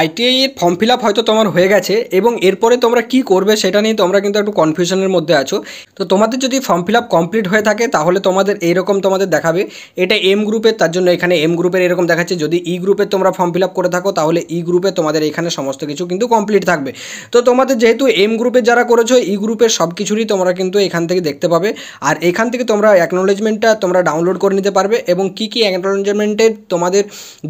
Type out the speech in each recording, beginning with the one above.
আইটিআইয়ের form fill up হয়তো তোমার হয়ে গেছে এবং এরপরে তোমরা কি করবে সেটা নিয়ে তোমরা কিন্তু একটু কনফিউশনের মধ্যে আছো তো তোমাদের যদি ফর্ম ফিল আপ কমপ্লিট হয়ে থাকে তাহলে তোমাদের এইরকম তোমাদের দেখাবে এটা এম গ্রুপের তার জন্য এখানে এম গ্রুপের এরকম দেখাচ্ছে যদি ই e গ্রুপের তোমরা ফর্ম ফিল আপ করে থাকো তাহলে ই e গ্রুপে তোমাদের এখানে সমস্ত কিছু কিন্তু কমপ্লিট থাকবে তো তোমাদের যেহেতু এম গ্রুপে যারা করেছো ই e গ্রুপের সব কিছুরই তোমরা কিন্তু এখান থেকে দেখতে পাবে আর এখান থেকে তোমরা অ্যাকনোলেজমেন্টটা তোমরা ডাউনলোড করে নিতে পারবে এবং কি কি অ্যাকনোলেজমেন্টের তোমাদের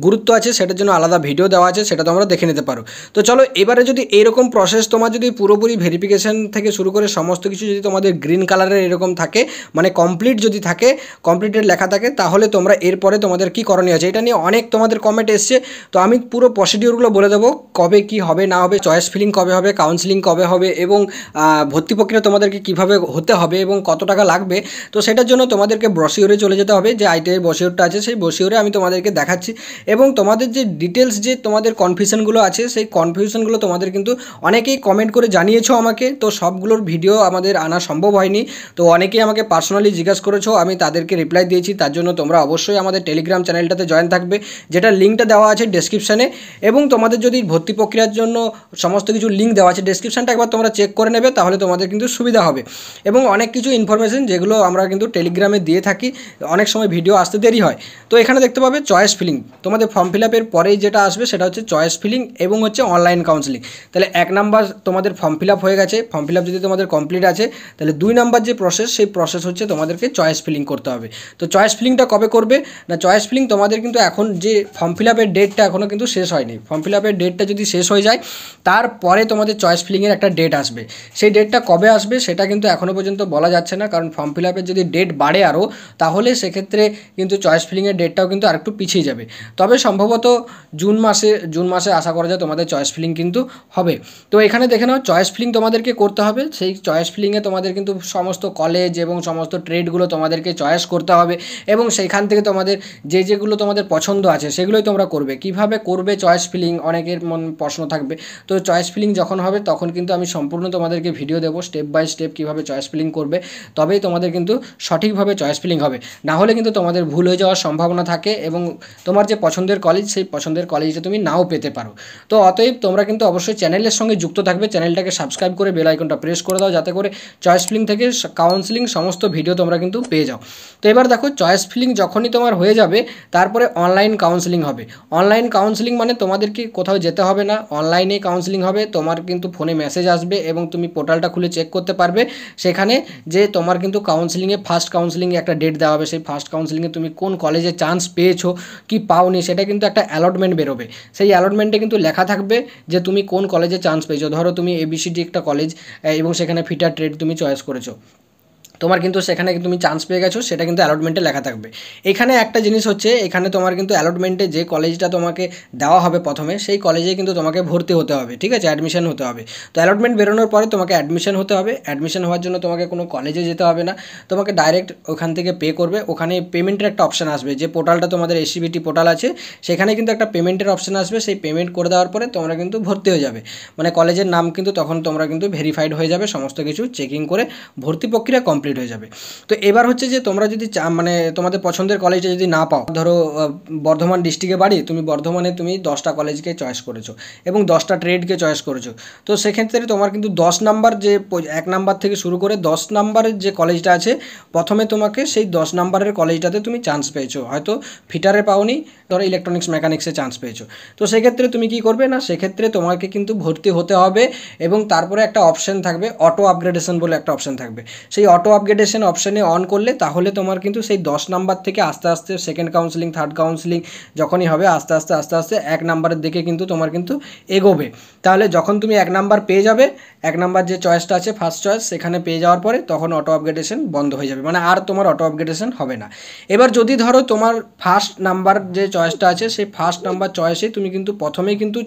গুরুত্ব আছে সেটার জন্য আলাদা ভিডিও দেওয়া আছে সেটা তোমরা দেখে দেখে নিতে পারো তো চলো এবারে যদি এরকম প্রসেস তোমার যদি পুরোপুরি ভেরিফিকেশান থেকে শুরু করে সমস্ত কিছু যদি তোমাদের গ্রিন কালারের এরকম থাকে মানে কমপ্লিট যদি থাকে কমপ্লিটেড লেখা থাকে তাহলে তোমরা এরপরে তোমাদের কি করণীয় আছে এটা নিয়ে অনেক তোমাদের কমেন্ট এসছে তো আমি পুরো প্রসিডিওরগুলো বলে দেবো কবে কি হবে না হবে চয়েস ফিলিং কবে হবে কাউন্সিলিং কবে হবে এবং ভর্তি প্রক্রিয়া তোমাদেরকে কিভাবে হতে হবে এবং কত টাকা লাগবে তো সেটার জন্য তোমাদেরকে ব্রসিওরে চলে যেতে হবে যে আইটিআই বসিওরটা আছে সেই বসিওরে আমি তোমাদেরকে দেখাচ্ছি এবং তোমাদের যে ডিটেলস যে তোমাদের কনফিউশনগুলো কনফিউশনগুলো আছে সেই কনফিউশনগুলো তোমাদের কিন্তু অনেকেই কমেন্ট করে জানিয়েছো আমাকে তো সবগুলোর ভিডিও আমাদের আনা সম্ভব হয়নি তো অনেকেই আমাকে পার্সোনালি জিজ্ঞাসা করেছো আমি তাদেরকে রিপ্লাই দিয়েছি তার জন্য তোমরা অবশ্যই আমাদের টেলিগ্রাম চ্যানেলটাতে জয়েন থাকবে যেটা লিঙ্কটা দেওয়া আছে ডেসক্রিপশানে এবং তোমাদের যদি ভর্তি প্রক্রিয়ার জন্য সমস্ত কিছু লিঙ্ক দেওয়া আছে ডেসক্রিপশানটা একবার তোমরা চেক করে নেবে তাহলে তোমাদের কিন্তু সুবিধা হবে এবং অনেক কিছু ইনফরমেশন যেগুলো আমরা কিন্তু টেলিগ্রামে দিয়ে থাকি অনেক সময় ভিডিও আসতে দেরি হয় তো এখানে দেখতে পাবে চয়েস ফিলিং তোমাদের ফর্ম ফিল আপের পরেই যেটা আসবে সেটা হচ্ছে চয়েস ফিলিং কাউন্সেলিং এবং হচ্ছে অনলাইন কাউন্সেলিং তাহলে এক নাম্বার তোমাদের ফর্ম ফিল হয়ে গেছে ফর্ম ফিল যদি তোমাদের কমপ্লিট আছে তাহলে দুই নাম্বার যে প্রসেস সেই প্রসেস হচ্ছে তোমাদেরকে চয়েস ফিলিং করতে হবে তো চয়েস ফিলিংটা কবে করবে না চয়েস ফিলিং তোমাদের কিন্তু এখন যে ফর্ম ফিল আপের ডেটটা এখনও কিন্তু শেষ হয়নি ফর্ম ফিল আপের ডেটটা যদি শেষ হয়ে যায় তারপরে তোমাদের চয়েস ফিলিংয়ের একটা ডেট আসবে সেই ডেটটা কবে আসবে সেটা কিন্তু এখনও পর্যন্ত বলা যাচ্ছে না কারণ ফর্ম ফিল আপের যদি ডেট বাড়ে আরও তাহলে সেক্ষেত্রে কিন্তু চয়েস ফিলিংয়ের ডেটটাও কিন্তু আরেকটু পিছিয়ে যাবে তবে সম্ভবত জুন মাসে জুন মাসে আসা আশা করা যায় তোমাদের চয়েস ফিলিং কিন্তু হবে তো এখানে দেখে নাও চয়েস ফিলিং তোমাদেরকে করতে হবে সেই চয়েস ফিলিংয়ে তোমাদের কিন্তু সমস্ত কলেজ এবং সমস্ত ট্রেডগুলো তোমাদেরকে চয়েস করতে হবে এবং সেইখান থেকে তোমাদের যে যেগুলো তোমাদের পছন্দ আছে সেগুলোই তোমরা করবে কিভাবে করবে চয়েস ফিলিং অনেকের মন প্রশ্ন থাকবে তো চয়েস ফিলিং যখন হবে তখন কিন্তু আমি সম্পূর্ণ তোমাদেরকে ভিডিও দেবো স্টেপ বাই স্টেপ কীভাবে চয়েস ফিলিং করবে তবেই তোমাদের কিন্তু সঠিকভাবে চয়েস ফিলিং হবে না হলে কিন্তু তোমাদের ভুল হয়ে যাওয়ার সম্ভাবনা থাকে এবং তোমার যে পছন্দের কলেজ সেই পছন্দের কলেজটা তুমি নাও পেতে পারো তো অতএব তোমরা কিন্তু অবশ্যই চ্যানেলের সঙ্গে যুক্ত থাকবে চ্যানেলটাকে সাবস্ক্রাইব করে বেল আইকনটা প্রেস করে দাও যাতে করে চয়েস ফিলিং থেকে কাউন্সিলিং সমস্ত ভিডিও তোমরা কিন্তু পেয়ে যাও তো এবার দেখো চয়েস ফিলিং যখনই তোমার হয়ে যাবে তারপরে অনলাইন কাউন্সিলিং হবে অনলাইন কাউন্সিলিং মানে তোমাদেরকে কোথাও যেতে হবে না অনলাইনে কাউন্সিলিং হবে তোমার কিন্তু ফোনে মেসেজ আসবে এবং তুমি পোর্টালটা খুলে চেক করতে পারবে সেখানে যে তোমার কিন্তু কাউন্সিলিংয়ে ফার্স্ট কাউন্সিলিংয়ে একটা ডেট দেওয়া হবে সেই ফার্স্ট কাউন্সিলিংয়ে তুমি কোন কলেজে চান্স পেয়েছো কি পাওনি সেটা কিন্তু একটা অ্যালটমেন্ট বেরোবে সেই অ্যালটমেন্টে কিন্তু লেখা থাকবে যে তুমি কোন কলেজে চান্স পেয়েছো ধরো তুমি এবিসিডি একটা কলেজ এবং সেখানে ফিটার ট্রেড তুমি চয়েস করেছো তোমার কিন্তু সেখানে তুমি চান্স পেয়ে গেছো সেটা কিন্তু অ্যালটমেন্টে লেখা থাকবে এখানে একটা জিনিস হচ্ছে এখানে তোমার কিন্তু অ্যালটমেন্টে যে কলেজটা তোমাকে দেওয়া হবে প্রথমে সেই কলেজে কিন্তু তোমাকে ভর্তি হতে হবে ঠিক আছে অ্যাডমিশন হতে হবে তো অ্যালটমেন্ট বেরোনোর পরে তোমাকে অ্যাডমিশন হতে হবে অ্যাডমিশন হওয়ার জন্য তোমাকে কোনো কলেজে যেতে হবে না তোমাকে ডাইরেক্ট ওখান থেকে পে করবে ওখানে পেমেন্টের একটা অপশান আসবে যে পোর্টালটা তোমাদের এসিবিটি পোর্টাল e আছে সেখানে কিন্তু একটা পেমেন্টের অপশান আসবে সেই পেমেন্ট করে দেওয়ার পরে তোমরা কিন্তু ভর্তি হয়ে যাবে মানে কলেজের নাম কিন্তু তখন তোমরা কিন্তু ভেরিফাইড হয়ে যাবে সমস্ত কিছু চেকিং করে ভর্তি প্রক্রিয়া কমপ্লিট কমপ্লিট হয়ে যাবে তো এবার হচ্ছে যে তোমরা যদি চা মানে তোমাদের পছন্দের কলেজটা যদি না পাও ধরো বর্ধমান ডিস্ট্রিক্টে বাড়ি তুমি বর্ধমানে তুমি দশটা কলেজকে চয়েস করেছো এবং দশটা ট্রেডকে চয়েস করেছো তো সেক্ষেত্রে তোমার কিন্তু দশ নাম্বার যে এক নাম্বার থেকে শুরু করে দশ নাম্বারের যে কলেজটা আছে প্রথমে তোমাকে সেই দশ নাম্বারের কলেজটাতে তুমি চান্স পেয়েছো হয়তো ফিটারে পাওনি ধরো ইলেকট্রনিক্স মেকানিক্সে চান্স পেয়েছো তো সেক্ষেত্রে তুমি কি করবে না সেক্ষেত্রে তোমাকে কিন্তু ভর্তি হতে হবে এবং তারপরে একটা অপশন থাকবে অটো আপগ্রেডেশন বলে একটা অপশন থাকবে সেই অটো আপগ্রেডেশন অপশানে অন করলে তাহলে তোমার কিন্তু সেই দশ নাম্বার থেকে আস্তে আস্তে সেকেন্ড কাউন্সিলিং থার্ড কাউন্সিলিং যখনই হবে আস্তে আস্তে আস্তে আস্তে এক নাম্বারের দিকে কিন্তু তোমার কিন্তু এগোবে তাহলে যখন তুমি এক নাম্বার পেয়ে যাবে এক নাম্বার যে চয়েসটা আছে ফার্স্ট চয়েস সেখানে পেয়ে যাওয়ার পরে তখন অটো আপগ্রেডেশন বন্ধ হয়ে যাবে মানে আর তোমার অটো আপগ্রেডেশন হবে না এবার যদি ধরো তোমার ফার্স্ট নাম্বার যে চয়েসটা আছে সেই ফার্স্ট নাম্বার চয়েসে তুমি কিন্তু প্রথমেই কিন্তু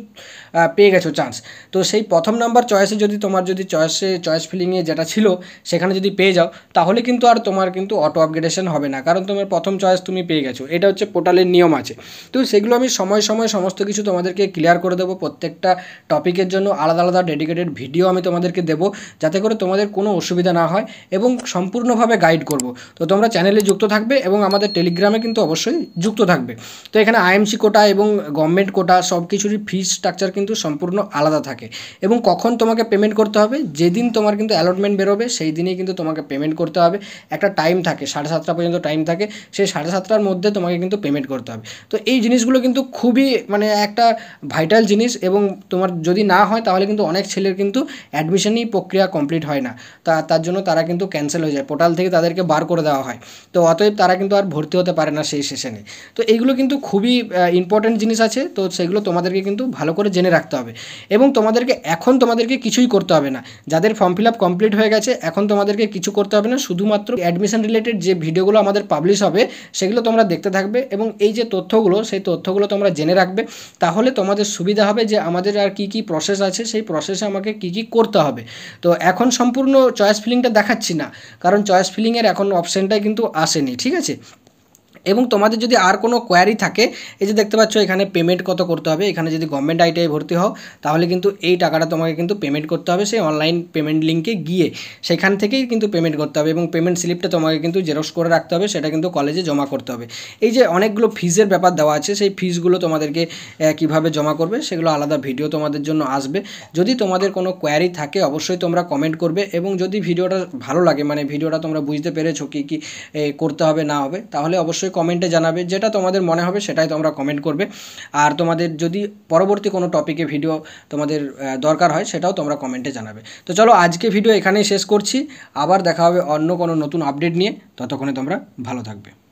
পেয়ে গেছো চান্স তো সেই প্রথম নাম্বার চয়েসে যদি তোমার যদি চয়েসে চয়েস ফিলিংয়ে যেটা ছিল সেখানে যদি পেয়ে যাও তাহলে কিন্তু আর তোমার কিন্তু অটো আপগ্রেডেশন হবে না কারণ তোমার প্রথম চয়েস তুমি পেয়ে গেছো এটা হচ্ছে পোর্টালের নিয়ম আছে তো সেগুলো আমি সময় সময় সমস্ত কিছু তোমাদেরকে ক্লিয়ার করে দেবো প্রত্যেকটা টপিকের জন্য আলাদা আলাদা ডেডিকেটেড ভিডিও আমি তোমাদেরকে দেবো যাতে করে তোমাদের কোনো অসুবিধা না হয় এবং সম্পূর্ণভাবে গাইড করব তো তোমরা চ্যানেলে যুক্ত থাকবে এবং আমাদের টেলিগ্রামে কিন্তু অবশ্যই যুক্ত থাকবে তো এখানে আইএমসি কোটা এবং গভর্নমেন্ট কোটা সব কিছুরই ফি স্ট্রাকচার কিন্তু সম্পূর্ণ আলাদা থাকে এবং কখন তোমাকে পেমেন্ট করতে হবে যেদিন তোমার কিন্তু অ্যালটমেন্ট বেরোবে সেই দিনেই কিন্তু তোমাকে পেমেন্ট পেমেন্ট করতে হবে একটা টাইম থাকে সাড়ে সাতটা পর্যন্ত টাইম থাকে সেই সাড়ে সাতটার মধ্যে তোমাকে কিন্তু পেমেন্ট করতে হবে তো এই জিনিসগুলো কিন্তু খুবই মানে একটা ভাইটাল জিনিস এবং তোমার যদি না হয় তাহলে কিন্তু অনেক ছেলের কিন্তু অ্যাডমিশনই প্রক্রিয়া কমপ্লিট হয় না তা তার জন্য তারা কিন্তু ক্যান্সেল হয়ে যায় পোর্টাল থেকে তাদেরকে বার করে দেওয়া হয় তো অতএব তারা কিন্তু আর ভর্তি হতে পারে না সেই সেশনে তো এইগুলো কিন্তু খুবই ইম্পর্ট্যান্ট জিনিস আছে তো সেগুলো তোমাদেরকে কিন্তু ভালো করে জেনে রাখতে হবে এবং তোমাদেরকে এখন তোমাদেরকে কিছুই করতে হবে না যাদের ফর্ম ফিল আপ কমপ্লিট হয়ে গেছে এখন তোমাদেরকে কিছু করতে হবে যাবে না শুধুমাত্র অ্যাডমিশন রিলেটেড যে ভিডিওগুলো আমাদের পাবলিশ হবে সেগুলো তোমরা দেখতে থাকবে এবং এই যে তথ্যগুলো সেই তথ্যগুলো তোমরা জেনে রাখবে তাহলে তোমাদের সুবিধা হবে যে আমাদের আর কি কি প্রসেস আছে সেই প্রসেসে আমাকে কি কি করতে হবে তো এখন সম্পূর্ণ চয়েস ফিলিংটা দেখাচ্ছি না কারণ চয়েস ফিলিংয়ের এখন অপশানটাই কিন্তু আসেনি ঠিক আছে এবং তোমাদের যদি আর কোনো কোয়ারি থাকে এই যে দেখতে পাচ্ছ এখানে পেমেন্ট কত করতে হবে এখানে যদি গভর্নমেন্ট আইটিআই ভর্তি হও তাহলে কিন্তু এই টাকাটা তোমাকে কিন্তু পেমেন্ট করতে হবে সেই অনলাইন পেমেন্ট লিঙ্কে গিয়ে সেখান থেকেই কিন্তু পেমেন্ট করতে হবে এবং পেমেন্ট স্লিপটা তোমাকে কিন্তু জেরক্স করে রাখতে হবে সেটা কিন্তু কলেজে জমা করতে হবে এই যে অনেকগুলো ফিজের ব্যাপার দেওয়া আছে সেই ফিজগুলো তোমাদেরকে কিভাবে জমা করবে সেগুলো আলাদা ভিডিও তোমাদের জন্য আসবে যদি তোমাদের কোনো কোয়ারি থাকে অবশ্যই তোমরা কমেন্ট করবে এবং যদি ভিডিওটা ভালো লাগে মানে ভিডিওটা তোমরা বুঝতে পেরেছো কী কী করতে হবে না হবে তাহলে অবশ্যই কমেন্টে জানাবে যেটা তোমাদের মনে হবে সেটাই তোমরা কমেন্ট করবে আর তোমাদের যদি পরবর্তী কোনো টপিকে ভিডিও তোমাদের দরকার হয় সেটাও তোমরা কমেন্টে জানাবে তো চলো আজকে ভিডিও এখানেই শেষ করছি আবার দেখা হবে অন্য কোনো নতুন আপডেট নিয়ে ততক্ষণে তোমরা ভালো থাকবে